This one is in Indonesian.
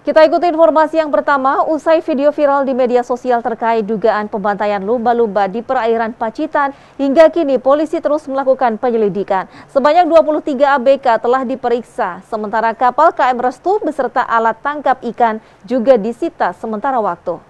Kita ikuti informasi yang pertama, usai video viral di media sosial terkait dugaan pembantaian lumba-lumba di perairan Pacitan, hingga kini polisi terus melakukan penyelidikan. Sebanyak 23 ABK telah diperiksa, sementara kapal KM Restu beserta alat tangkap ikan juga disita sementara waktu.